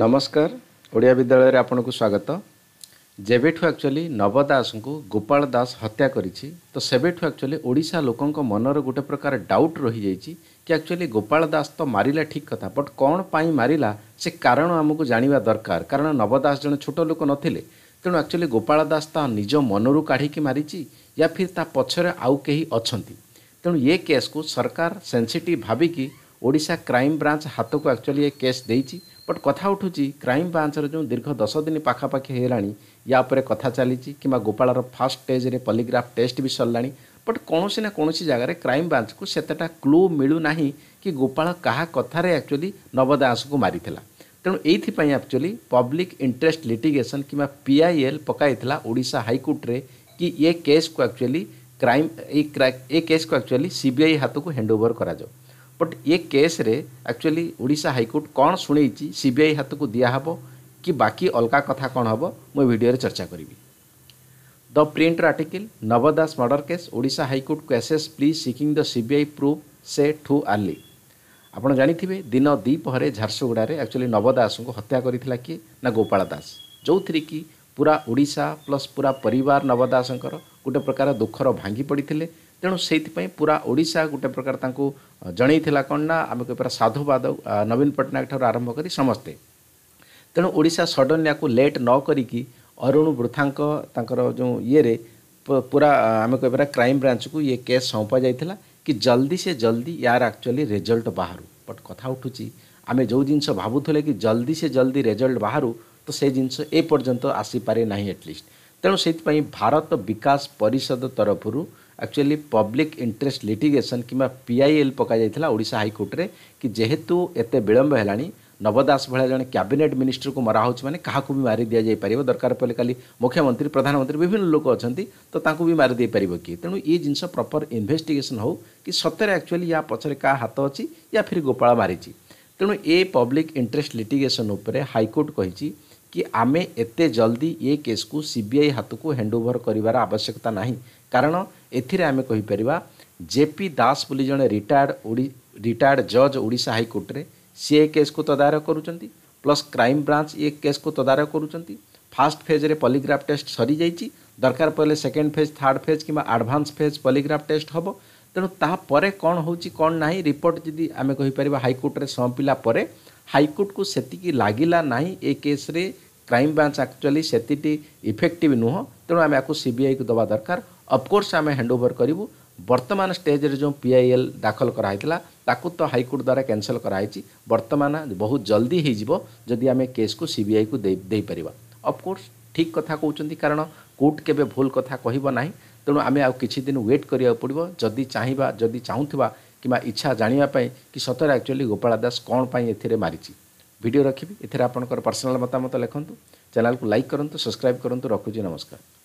ନମସ୍କାର ଓଡ଼ିଆ ବିଦ୍ୟାଳୟରେ ଆପଣଙ୍କୁ ସ୍ୱାଗତ ଯେବେଠୁ ଆକ୍ଚୁଆଲି ନବ ଦାସଙ୍କୁ ଗୋପାଳ ଦାସ ହତ୍ୟା କରିଛି ତ ସେବେଠୁ ଆକ୍ଚୁଆଲି ଓଡ଼ିଶା ଲୋକଙ୍କ ମନରେ ଗୋଟେ ପ୍ରକାର ଡାଉଟ୍ ରହିଯାଇଛି କି ଆକ୍ଚୁଆଲି ଗୋପାଳ ଦାସ ତ ମାରିଲା ଠିକ୍ କଥା ବଟ୍ କ'ଣ ପାଇଁ ମାରିଲା ସେ କାରଣ ଆମକୁ ଜାଣିବା ଦରକାର କାରଣ ନବ ଦାସ ଜଣେ ଛୋଟ ଲୋକ ନଥିଲେ ତେଣୁ ଆକ୍ଚୁଆଲି ଗୋପାଳ ଦାସ ତା ନିଜ ମନରୁ କାଢ଼ିକି ମାରିଛି ୟା ଫିର୍ ତା ପଛରେ ଆଉ କେହି ଅଛନ୍ତି ତେଣୁ ଏ କେସ୍କୁ ସରକାର ସେନ୍ସିଟିଭ୍ ଭାବିକି ଓଡ଼ିଶା କ୍ରାଇମ୍ ବ୍ରାଞ୍ଚ ହାତକୁ ଆକ୍ଚୁଆଲି ଏ କେସ୍ ଦେଇଛି ବଟ୍ କଥା ଉଠୁଛି କ୍ରାଇମ୍ ବ୍ରାଞ୍ଚର ଯେଉଁ ଦୀର୍ଘ ଦଶ ଦିନ ପାଖାପାଖି ହେଲାଣି ୟା ଉପରେ କଥା ଚାଲିଛି କିମ୍ବା ଗୋପାଳର ଫାର୍ଷ୍ଟ ଷ୍ଟେଜ୍ରେ ପଲିଗ୍ରାଫ୍ ଟେଷ୍ଟ ବି ସରିଲାଣି ବଟ୍ କୌଣସି ନା କୌଣସି ଜାଗାରେ କ୍ରାଇମ୍ ବ୍ରାଞ୍ଚକୁ ସେତେଟା କ୍ଲୁ ମିଳୁନାହିଁ କି ଗୋପାଳ କାହା କଥାରେ ଆକ୍ଚୁଆଲି ନବ ଦାସକୁ ମାରିଥିଲା ତେଣୁ ଏଇଥିପାଇଁ ଆକ୍ଚୁଆଲି ପବ୍ଲିକ୍ ଇଣ୍ଟରେଷ୍ଟ ଲିଟିଗେସନ୍ କିମ୍ବା ପିଆଇଏଲ୍ ପକାଇଥିଲା ଓଡ଼ିଶା ହାଇକୋର୍ଟରେ କି ଏ କେସ୍କୁ ଆକ୍ଚୁଆଲି କ୍ରାଇମ୍ ଏ କେସ୍କୁ ଆକ୍ଚୁଆଲି ସିବିଆଇ ହାତକୁ ହ୍ୟାଣ୍ଡଓଭର୍ କରାଯାଉ ବଟ୍ ଏ କେସ୍ରେ ଆକ୍ଚୁଆଲି ଓଡ଼ିଶା ହାଇକୋର୍ଟ କ'ଣ ଶୁଣେଇଛି ସି ବି ଆଇ ହାତକୁ ଦିଆହେବ କି ବାକି ଅଲଗା କଥା କ'ଣ ହେବ ମୁଁ ଏ ଭିଡ଼ିଓରେ ଚର୍ଚ୍ଚା କରିବି ଦ ପ୍ରିଣ୍ଟର article Naba Das murder case Odisha ହାଇକୋର୍ଟକୁ ଏସ୍ଏସ୍ pleas seeking the C B I probe ସେ ଠୁ ଆର୍ଲି ଆପଣ ଜାଣିଥିବେ ଦିନ ଦ୍ୱିପହରେ ଝାରସୁଗୁଡ଼ାରେ ଆକ୍ଚୁଆଲି ନବ ଦାସଙ୍କୁ ହତ୍ୟା କରିଥିଲା କିଏ ନା ଗୋପାଳ ଦାସ ଯେଉଁଥିରେ କି ପୁରା ଓଡ଼ିଶା ପ୍ଲସ୍ ପୁରା ପରିବାର ନବ ଦାସଙ୍କର ଗୋଟେ ପ୍ରକାର ଦୁଃଖର ଭାଙ୍ଗି ପଡ଼ିଥିଲେ ତେଣୁ ସେଇଥିପାଇଁ ପୁରା ଓଡ଼ିଶା ଗୋଟେ ପ୍ରକାର ତାଙ୍କୁ ଜଣେଇଥିଲା କ'ଣ ନା ଆମେ କହିପାରିବା ସାଧୁବାଦ ନବୀନ ପଟ୍ଟନାୟକ ଠାରୁ ଆରମ୍ଭ କରି ସମସ୍ତେ ତେଣୁ ଓଡ଼ିଶା ସଡ଼ନ୍ ୟାକୁ ଲେଟ୍ ନ କରିକି ଅରୁଣ ବୃଥାଙ୍କ ତାଙ୍କର ଯେଉଁ ଇଏରେ ପୁରା ଆମେ କହିପାରିବା କ୍ରାଇମ୍ ବ୍ରାଞ୍ଚକୁ ଇଏ କେସ୍ ସଉଁପା ଯାଇଥିଲା କି ଜଲ୍ଦି ସେ ଜଲ୍ଦି ୟାର ଆକ୍ଚୁଆଲି ରେଜଲ୍ଟ ବାହାରୁ ବଟ୍ କଥା ଉଠୁଛି ଆମେ ଯେଉଁ ଜିନିଷ ଭାବୁଥିଲେ କି ଜଲ୍ଦି ସେ ଜଲ୍ଦି ରେଜଲ୍ଟ ବାହାରୁ ତ ସେ ଜିନିଷ ଏ ପର୍ଯ୍ୟନ୍ତ ଆସିପାରେ ନାହିଁ ଆଟଲିଷ୍ଟ ତେଣୁ ସେଥିପାଇଁ ଭାରତ ବିକାଶ ପରିଷଦ ତରଫରୁ ଆକ୍ଚୁଆଲି ପବ୍ଲିକ୍ ଇଣ୍ଟରେଷ୍ଟ ଲିଟିଗେସନ୍ କିମ୍ବା ପିଆଇଏଲ୍ ପକାଯାଇଥିଲା ଓଡ଼ିଶା ହାଇକୋର୍ଟରେ କି ଯେହେତୁ ଏତେ ବିଳମ୍ବ ହେଲାଣି ନବ ଦାସ ଭଳିଆ ଜଣେ କ୍ୟାବିନେଟ୍ ମିନିଷ୍ଟରକୁ ମରା ହେଉଛି ମାନେ କାହାକୁ ବି ମାରି ଦିଆଯାଇପାରିବ ଦରକାର ପଡ଼ିଲେ କାଲି ମୁଖ୍ୟମନ୍ତ୍ରୀ ପ୍ରଧାନମନ୍ତ୍ରୀ ବିଭିନ୍ନ ଲୋକ ଅଛନ୍ତି ତ ତାଙ୍କୁ ବି ମାରି ଦେଇପାରିବ କିଏ ତେଣୁ ଏ ଜିନିଷ ପ୍ରପର୍ ଇନଭେଷ୍ଟିଗେସନ୍ ହେଉ କି ସତରେ ଆକ୍ଚୁଆଲି ୟା ପଛରେ କାହା ହାତ ଅଛି ୟା ଫିର୍ ଗୋପାଳ ମାରିଛି ତେଣୁ ଏ ପବ୍ଲିକ୍ ଇଣ୍ଟରେଷ୍ଟ ଲିଟିଗେସନ୍ ଉପରେ ହାଇକୋର୍ଟ କହିଛି କି ଆମେ ଏତେ ଜଲ୍ଦି ଏ କେସ୍କୁ ସି ବି ଆଇ ହାତକୁ ହ୍ୟାଣ୍ଡଓଭର କରିବାର ଆବଶ୍ୟକତା ନାହିଁ କାରଣ ଏଥିରେ ଆମେ କହିପାରିବା ଜେ ପି ଦାସ ବୋଲି ଜଣେ ରିଟାୟାର୍ଡ଼ ରିଟାୟାର୍ଡ଼ ଜଜ୍ ଓଡ଼ିଶା ହାଇକୋର୍ଟରେ ସିଏ ଏ କେସ୍କୁ ତଦାରଖ କରୁଛନ୍ତି ପ୍ଲସ୍ କ୍ରାଇମ୍ ବ୍ରାଞ୍ଚ ଏ କେସ୍କୁ ତଦାରଖ କରୁଛନ୍ତି ଫାଷ୍ଟ ଫେଜ୍ରେ ପଲିଗ୍ରାଫ୍ ଟେଷ୍ଟ ସରିଯାଇଛି ଦରକାର ପଡ଼ିଲେ ସେକେଣ୍ଡ ଫେଜ୍ ଥାର୍ଡ଼ ଫେଜ୍ କିମ୍ବା ଆଡ଼ଭାନ୍ସ ଫେଜ୍ ପଲିଗ୍ରାଫ୍ ଟେଷ୍ଟ ହେବ ତେଣୁ ତାପରେ କ'ଣ ହେଉଛି କ'ଣ ନାହିଁ ରିପୋର୍ଟ ଯଦି ଆମେ କହିପାରିବା ହାଇକୋର୍ଟରେ ସଁପିଲା ପରେ ହାଇକୋର୍ଟକୁ ସେତିକି ଲାଗିଲା ନାହିଁ ଏ କେସ୍ରେ କ୍ରାଇମ୍ ବ୍ରାଞ୍ଚ ଆକ୍ଚୁଆଲି ସେତିକି ଇଫେକ୍ଟିଭ୍ ନୁହଁ ତେଣୁ ଆମେ ଆକୁ ସିବିଆଇକୁ ଦେବା ଦରକାର ଅଫକୋର୍ସ ଆମେ ହ୍ୟାଣ୍ଡ ଓଭର କରିବୁ ବର୍ତ୍ତମାନ ଷ୍ଟେଜ୍ରେ ଯେଉଁ ପି ଆଇ ଏଲ୍ ଦାଖଲ କରାହେଇଥିଲା ତାକୁ ତ ହାଇକୋର୍ଟ ଦ୍ୱାରା କ୍ୟାନସଲ୍ କରାହେଇଛି ବର୍ତ୍ତମାନ ବହୁତ ଜଲ୍ଦି ହେଇଯିବ ଯଦି ଆମେ କେସ୍କୁ ସିବିଆଇକୁ ଦେଇ ଦେଇପାରିବା ଅଫକୋର୍ସ ଠିକ୍ କଥା କହୁଛନ୍ତି କାରଣ କୋର୍ଟ କେବେ ଭୁଲ କଥା କହିବ ନାହିଁ ତେଣୁ ଆମେ ଆଉ କିଛି ଦିନ ୱେଟ୍ କରିବାକୁ ପଡ଼ିବ ଯଦି ଚାହିଁବା ଯଦି ଚାହୁଁଥିବା କିମ୍ବା ଇଚ୍ଛା ଜାଣିବା ପାଇଁ କି ସତରେ ଆକ୍ଚୁଆଲି ଗୋପାଳ ଦାସ କ'ଣ ପାଇଁ ଏଥିରେ ମାରିଛି भिडियो रखी एथेर पर्सनाल मतामत लिखुद चेल्क लाइक करूँ सब्सक्राइब करूँ रखुच नमस्कार